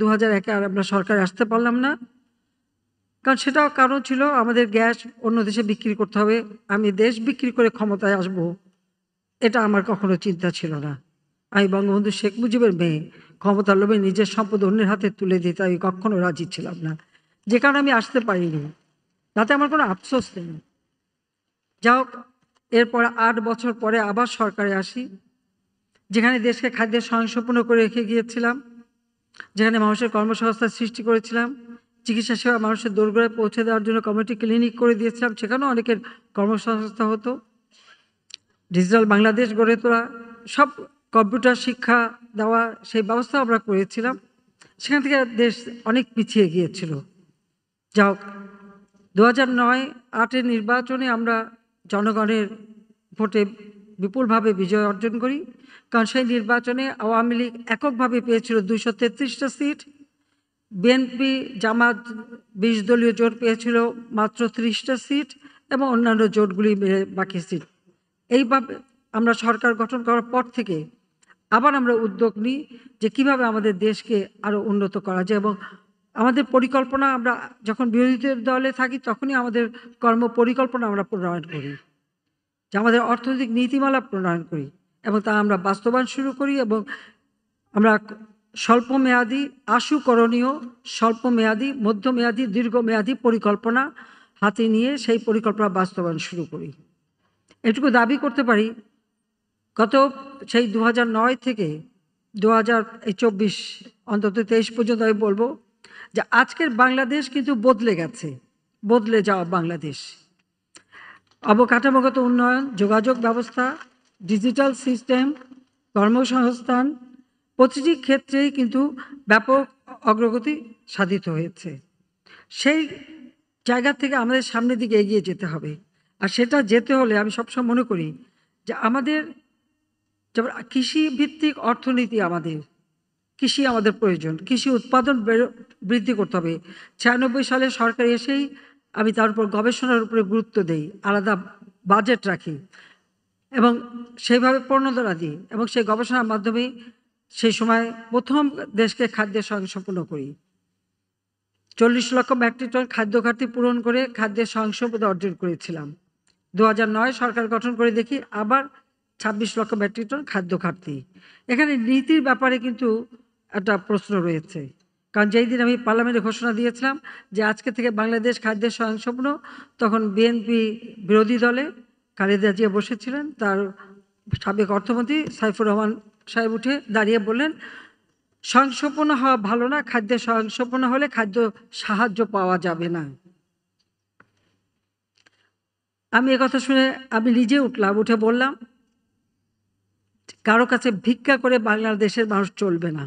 দু হাজার একে আর আমরা সরকার আসতে পারলাম না কারণ সেটাও কারণ ছিল আমাদের গ্যাস অন্য দেশে বিক্রি করতে হবে আমি দেশ বিক্রি করে ক্ষমতায় আসব এটা আমার কখনো চিন্তা ছিল না আমি বঙ্গবন্ধু শেখ মুজিবের মেয়ে ক্ষমতার লোভে নিজের সম্পদ অন্যের হাতে তুলে দিতে আমি কখনো রাজি ছিলাম না যে কারণে আমি আসতে পারিনি তাতে আমার কোনো আফসোস নেই যা হোক এরপর আট বছর পরে আবার সরকারে আসি যেখানে দেশকে খাদ্যের স্বয়ংসম্পূর্ণ করে রেখে গিয়েছিলাম যেখানে মানুষের কর্মসংস্থান সৃষ্টি করেছিলাম চিকিৎসা সেবা মানুষের দোরগোড়ায় পৌঁছে দেওয়ার জন্য কমিউনিটি ক্লিনিক করে দিয়েছিলাম সেখানেও অনেকের কর্মসংস্থা হতো ডিজিটাল বাংলাদেশ গড়ে তোলা সব কম্পিউটার শিক্ষা দেওয়া সেই ব্যবস্থা আমরা করেছিলাম সেখান থেকে দেশ অনেক পিছিয়ে গিয়েছিল যা হোক দু হাজার নয় আটের নির্বাচনে আমরা জনগণের ভোটে বিপুলভাবে বিজয় অর্জন করি কারণ সেই নির্বাচনে আওয়ামী লীগ এককভাবে পেয়েছিল দুইশো তেত্রিশটা সিট বিএনপি জামাত বিশ দলীয় জোট পেয়েছিল মাত্র ত্রিশটা সিট এবং অন্যান্য জোটগুলি মিলে বাকি সিট এইভাবে আমরা সরকার গঠন করার পর থেকে আবার আমরা উদ্যোগ নিই যে কিভাবে আমাদের দেশকে আরও উন্নত করা যায় এবং আমাদের পরিকল্পনা আমরা যখন বিরোধী দলে থাকি তখনই আমাদের কর্ম পরিকল্পনা আমরা প্রণয়ন করি যা আমাদের অর্থনৈতিক নীতিমালা প্রণয়ন করি এবং তা আমরা বাস্তবায়ন শুরু করি এবং আমরা স্বল্পমেয়াদী আশুকরণীয় স্বল্পমেয়াদী মধ্যমেয়াদী দীর্ঘমেয়াদী পরিকল্পনা হাতে নিয়ে সেই পরিকল্পনা বাস্তবায়ন শুরু করি এটুকু দাবি করতে পারি গত সেই দু নয় থেকে দু হাজার চব্বিশ অন্তত তেইশ পর্যন্ত আমি বলবো যে আজকের বাংলাদেশ কিন্তু বদলে গেছে বদলে যাওয়া বাংলাদেশ অবকাঠামোগত উন্নয়ন যোগাযোগ ব্যবস্থা ডিজিটাল সিস্টেম কর্মসংস্থান প্রতিটি ক্ষেত্রেই কিন্তু ব্যাপক অগ্রগতি সাধিত হয়েছে সেই জায়গা থেকে আমাদের সামনের দিকে এগিয়ে যেতে হবে আর সেটা যেতে হলে আমি সবসময় মনে করি যে আমাদের যেমন কৃষিভিত্তিক অর্থনীতি আমাদের কৃষি আমাদের প্রয়োজন কৃষি উৎপাদন বৃদ্ধি করতে হবে ছিয়ানব্বই সালে সরকার এসেই আমি তার উপর গবেষণার উপরে গুরুত্ব দেই আলাদা বাজেট রাখি এবং সেইভাবে প্রণোদনা দিই এবং সেই গবেষণার মাধ্যমে সেই সময় প্রথম দেশকে খাদ্যের স্বয়ংসম্পূর্ণ করি চল্লিশ লক্ষ মেট্রিক টন খাদ্য ঘাটতি পূরণ করে খাদ্যের স্বয়ংসম্পূর্ণতা অর্জন করেছিলাম দু নয় সরকার গঠন করে দেখি আবার ছাব্বিশ লক্ষ মেট্রিক টন খাদ্য ঘাটতি এখানে নীতির ব্যাপারে কিন্তু একটা প্রশ্ন রয়েছে কারণ যেই দিন আমি পার্লামেন্টে ঘোষণা দিয়েছিলাম যে আজকে থেকে বাংলাদেশ খাদ্যের স্বয়ংসম্পূর্ণ তখন বিএনপি বিরোধী দলে খালেদা জিয়া বসেছিলেন তার সাবেক অর্থমন্ত্রী সাইফুর রহমান সাহেব উঠে দাঁড়িয়ে বললেন স্বয়ংসম্পূর্ণ হওয়া ভালো না খাদ্য স্বয়ংসম্পূর্ণ হলে খাদ্য সাহায্য পাওয়া যাবে না আমি কথা শুনে আমি নিজে উঠলাম উঠে বললাম কারো কাছে ভিক্ষা করে বাংলাদেশের মানুষ চলবে না